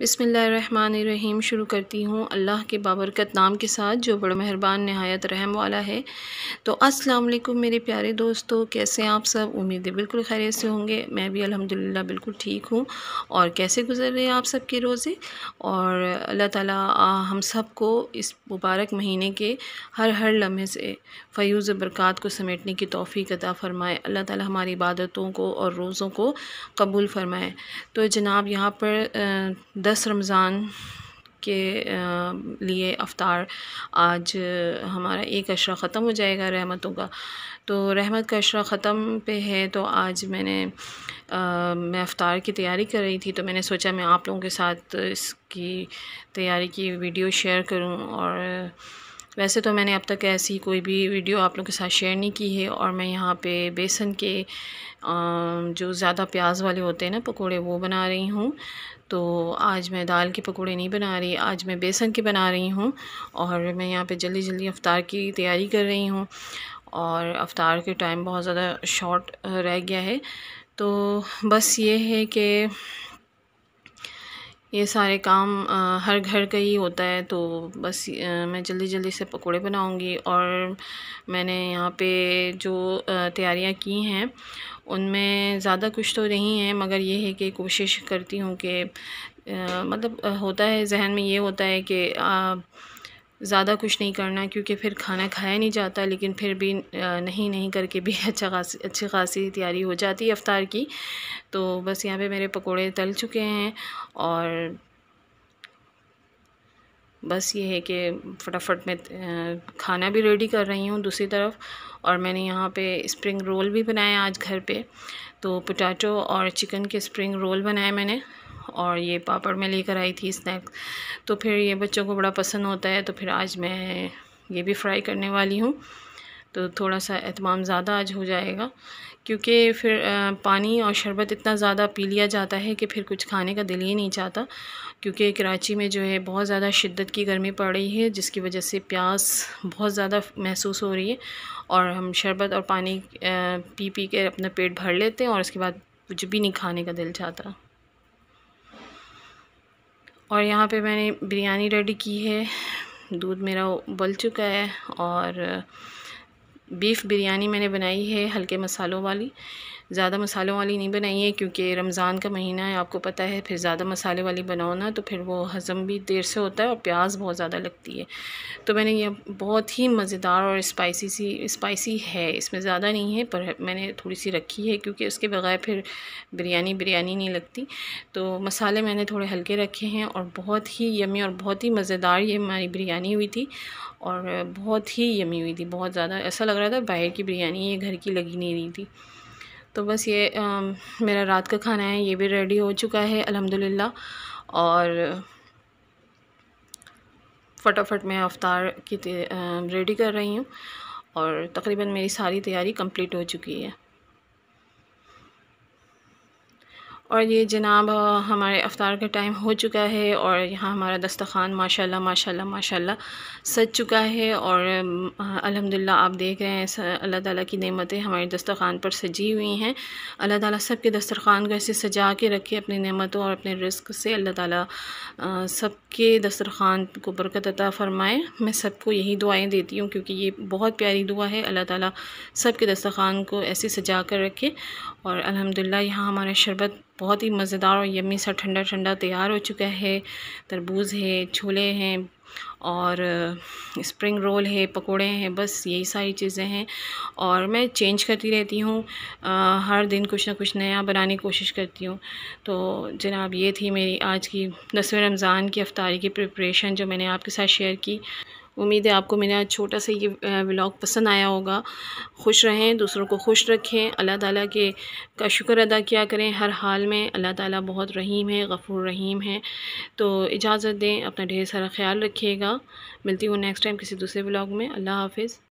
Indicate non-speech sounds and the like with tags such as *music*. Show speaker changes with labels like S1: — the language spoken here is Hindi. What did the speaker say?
S1: बिसमीम शुरू करती हूँ अल्लाह के बाबरकत नाम के साथ जो बड़ा मेहरबान नहायत रहम वाला है तो अस्सलाम वालेकुम मेरे प्यारे दोस्तों कैसे हैं आप सब उम्मीद है बिल्कुल खैरियत से होंगे मैं भी अल्हम्दुलिल्लाह बिल्कुल ठीक हूँ और कैसे गुजर रहे हैं आप सब के रोज़े और अल्लाह ताला हम सब को इस मुबारक महीने के हर हर लम्हे से फ़यूज़ बरक़ात को समेटने की तोफ़ी अदा फ़रमाए अल्लाह ताली हमारी इबादतों को और रोज़ों को कबूल फ़रमाए तो जनाब यहाँ पर दस रमज़ान के लिए अवतार आज हमारा एक अशरा ख़त्म हो जाएगा रहमतों का तो रहमत का अशरा ख़त्म पे है तो आज मैंने आ, मैं अवतार की तैयारी कर रही थी तो मैंने सोचा मैं आप लोगों के साथ इसकी तैयारी की वीडियो शेयर करूं और वैसे तो मैंने अब तक ऐसी कोई भी वीडियो आप लोग के साथ शेयर नहीं की है और मैं यहाँ पे बेसन के जो ज़्यादा प्याज वाले होते हैं ना पकोड़े वो बना रही हूँ तो आज मैं दाल के पकोड़े नहीं बना रही आज मैं बेसन के बना रही हूँ और मैं यहाँ पे जल्दी जल्दी अफ्तार की तैयारी कर रही हूँ और अफ्तार के टाइम बहुत ज़्यादा शॉर्ट रह गया है तो बस ये है कि ये सारे काम हर घर का ही होता है तो बस मैं जल्दी जल्दी से पकोड़े बनाऊंगी और मैंने यहाँ पे जो तैयारियाँ की हैं उनमें ज़्यादा कुछ तो नहीं है मगर ये है कि कोशिश करती हूँ कि मतलब होता है जहन में ये होता है कि ज़्यादा कुछ नहीं करना क्योंकि फिर खाना खाया नहीं जाता लेकिन फिर भी नहीं नहीं करके भी *laughs* अच्छा खासी अच्छी खासी तैयारी हो जाती है अफ्तार की तो बस यहाँ पे मेरे पकोड़े तल चुके हैं और बस ये है कि फटाफट मैं खाना भी रेडी कर रही हूँ दूसरी तरफ और मैंने यहाँ पे स्प्रिंग रोल भी बनाया आज घर पे तो पोटैटो और चिकन के स्प्रिंग रोल बनाए मैंने और ये पापड़ में लेकर आई थी स्नैक्स तो फिर ये बच्चों को बड़ा पसंद होता है तो फिर आज मैं ये भी फ्राई करने वाली हूँ तो थोड़ा सा अहतमाम ज़्यादा आज हो जाएगा क्योंकि फिर पानी और शरबत इतना ज़्यादा पी लिया जाता है कि फिर कुछ खाने का दिल ही नहीं चाहता क्योंकि कराची में जो है बहुत ज़्यादा शिद्दत की गर्मी पड़ रही है जिसकी वजह से प्यास बहुत ज़्यादा महसूस हो रही है और हम शरबत और पानी पी पी के अपना पेट भर लेते हैं और उसके बाद कुछ भी नहीं खाने का दिल चाहता और यहाँ पे मैंने बिरयानी रेडी की है दूध मेरा उबल चुका है और बीफ़ बिरयानी मैंने बनाई है हल्के मसालों वाली ज़्यादा मसालों वाली नहीं बनाइए क्योंकि रमज़ान का महीना है आपको पता है फिर ज़्यादा मसाले वाली बनाओ ना तो फिर वो हज़म भी देर से होता है और प्याज बहुत ज़्यादा लगती है तो मैंने ये बहुत ही मज़ेदार और स्पाइसी सी स्पाइसी है इसमें ज़्यादा नहीं है पर मैंने थोड़ी सी रखी है क्योंकि उसके बगैर फिर बिरयानी बिरयानी नहीं लगती तो मसाले मैंने थोड़े हल्के रखे हैं और बहुत ही यमी और बहुत ही मज़ेदार ये हमारी बिरयानी हुई थी और बहुत ही यमी हुई थी बहुत ज़्यादा ऐसा लग रहा था बाहर की बिरयानी ये घर की लगी नहीं रही थी तो बस ये आ, मेरा रात का खाना है ये भी रेडी हो चुका है अल्हम्दुलिल्लाह और फटाफट मैं अवतार की रेडी कर रही हूँ और तकरीबन मेरी सारी तैयारी कंप्लीट हो चुकी है और ये जनाब हमारे अफ्तार का टाइम हो चुका है और यहाँ हमारा दस्तखान माशाल्लाह माशाल्लाह माशाल्लाह सज चुका है और अल्हम्दुलिल्लाह आप देख रहे हैं अल्लाह ताला की नेमतें हमारे दस्तखान पर सजी हुई हैं अल्लाह ताला सब के दस्तरखान को ऐसे सजा के रखे अपनी नेमतों और अपने रिस्क से अल्लाह ताला सब के दस्तरखान को बरकत अता फ़रमाए मैं सबको यही दुआएँ देती हूँ क्योंकि ये बहुत प्यारी दुआ है अल्लाह ताला सब के दस्तरखान को ऐसे सजा कर रखे और अल्हम्दुलिल्लाह यहाँ हमारा शरबत बहुत ही मज़ेदार और यमी सा ठंडा ठंडा तैयार हो चुका है तरबूज है छोले हैं और स्प्रिंग रोल है पकोड़े हैं बस यही सारी चीज़ें हैं और मैं चेंज करती रहती हूँ हर दिन कुछ ना कुछ नया बनाने की कोशिश करती हूँ तो जनाब ये थी मेरी आज की दसवें रमज़ान की अफ्तारी की प्रिपरेशन जो मैंने आपके साथ शेयर की उम्मीद है आपको मेरा छोटा सा ये व्लॉग पसंद आया होगा खुश रहें दूसरों को खुश रखें अल्लाह ताला के का शुक्र अदा किया करें हर हाल में अल्लाह ताला बहुत रहीम है गफ़ूर रहीम है तो इजाज़त दें अपना ढेर सारा ख्याल रखिएगा मिलती हूँ नेक्स्ट टाइम किसी दूसरे ब्लॉग में अल्लाह हाफिज़